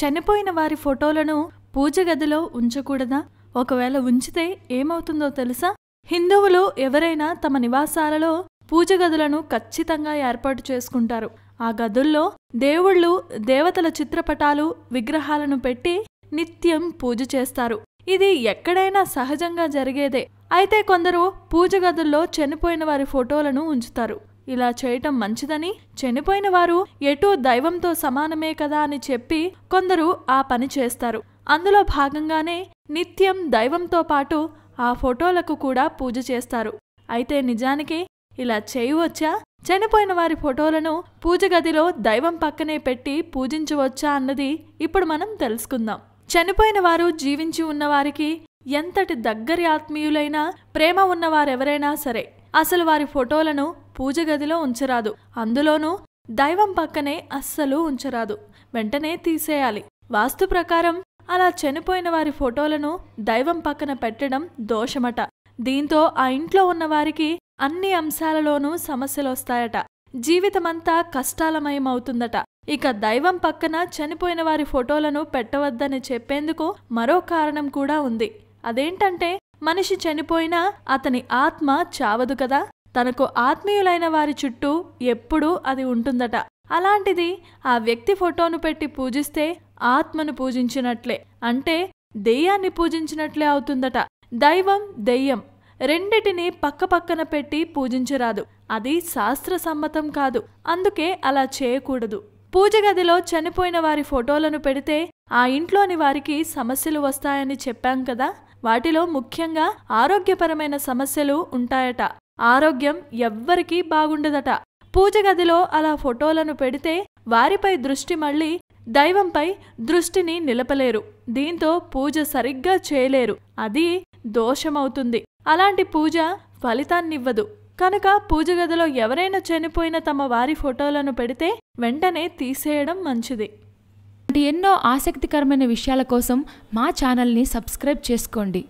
చనిపోయిన వారి ఫోటోలను పూజ గదిలో ఉంచకూడదా ఒకవేళ ఉంచితే ఏమవుతుందో తెలుసా హిందువులు ఎవరైనా తమ నివాసాలలో పూజ గదులను ఖచ్చితంగా ఏర్పాటు చేసుకుంటారు ఆ గదుల్లో దేవుళ్ళు దేవతల చిత్రపటాలు విగ్రహాలను పెట్టి నిత్యం పూజ చేస్తారు ఇది ఎక్కడైనా సహజంగా జరిగేదే అయితే కొందరు పూజ గదుల్లో చనిపోయిన వారి ఫోటోలను ఉంచుతారు ఇలా చేయటం మంచిదని చనిపోయిన వారు ఎటూ దైవంతో సమానమే కదా అని చెప్పి కొందరు ఆ పని చేస్తారు అందులో భాగంగానే నిత్యం దైవంతో పాటు ఆ ఫోటోలకు కూడా పూజ చేస్తారు అయితే నిజానికి ఇలా చేయవచ్చా చనిపోయిన వారి ఫోటోలను పూజ గదిలో దైవం పక్కనే పెట్టి పూజించవచ్చా అన్నది ఇప్పుడు మనం తెలుసుకుందాం చనిపోయిన వారు జీవించి ఉన్నవారికి ఎంతటి దగ్గరి ఆత్మీయులైనా ప్రేమ ఉన్నవారెవరైనా సరే అసలు వారి ఫోటోలను పూజ గదిలో ఉంచరాదు అందులోనూ దైవం పక్కనే అస్సలు ఉంచరాదు వెంటనే తీసేయాలి వాస్తు ప్రకారం అలా చనిపోయిన వారి ఫోటోలను దైవం పక్కన పెట్టడం దోషమట దీంతో ఆ ఇంట్లో ఉన్నవారికి అన్ని అంశాలలోనూ సమస్యలొస్తాయట జీవితమంతా కష్టాలమయమవుతుందట ఇక దైవం పక్కన చనిపోయిన వారి ఫోటోలను పెట్టవద్దని చెప్పేందుకు మరో కారణం కూడా ఉంది అదేంటంటే మనిషి చనిపోయినా అతని ఆత్మ చావదు కదా తనకు ఆత్మీయులైన వారి చుట్టూ ఎప్పుడూ అది ఉంటుందట అలాంటిది ఆ వ్యక్తి ఫోటోను పెట్టి పూజిస్తే ఆత్మను పూజించినట్లే అంటే దెయ్యాన్ని పూజించినట్లే అవుతుందట దైవం దెయ్యం రెండిటినీ పక్కపక్కన పెట్టి పూజించరాదు అది శాస్త్ర సమ్మతం కాదు అందుకే అలా చేయకూడదు పూజ గదిలో చనిపోయిన వారి ఫోటోలను పెడితే ఆ ఇంట్లోని వారికి సమస్యలు వస్తాయని చెప్పాం కదా వాటిలో ముఖ్యంగా ఆరోగ్యపరమైన సమస్యలు ఉంటాయట ఆరోగ్యం ఎవ్వరికీ బాగుండదట పూజ గదిలో అలా ఫోటోలను పెడితే వారిపై దృష్టి మళ్ళీ దైవంపై దృష్టిని నిలపలేరు దీంతో పూజ సరిగ్గా చేయలేరు అది దోషమవుతుంది అలాంటి పూజ ఫలితాన్నివ్వదు కనుక పూజ గదిలో ఎవరైనా చనిపోయిన తమ వారి ఫోటోలను పెడితే వెంటనే తీసేయడం మంచిది ఎన్నో ఆసక్తికరమైన విషయాల కోసం మా ఛానల్ని సబ్స్క్రైబ్ చేసుకోండి